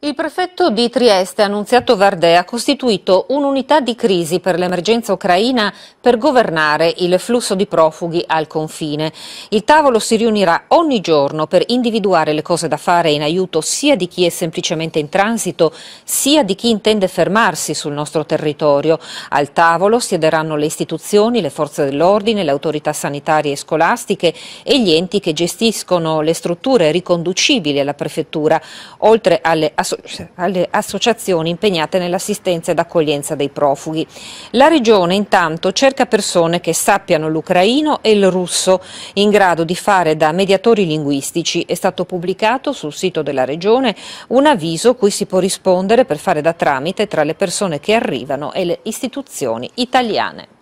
Il prefetto di Trieste, Annunziato Vardè, ha costituito un'unità di crisi per l'emergenza ucraina per governare il flusso di profughi al confine. Il tavolo si riunirà ogni giorno per individuare le cose da fare in aiuto sia di chi è semplicemente in transito, sia di chi intende fermarsi sul nostro territorio. Al tavolo siederanno le istituzioni, le forze dell'ordine, le autorità sanitarie e scolastiche e gli enti che gestiscono le strutture riconducibili alla prefettura, oltre alle associazioni cioè, alle associazioni impegnate nell'assistenza ed accoglienza dei profughi. La Regione intanto cerca persone che sappiano l'ucraino e il russo, in grado di fare da mediatori linguistici. È stato pubblicato sul sito della Regione un avviso cui si può rispondere per fare da tramite tra le persone che arrivano e le istituzioni italiane.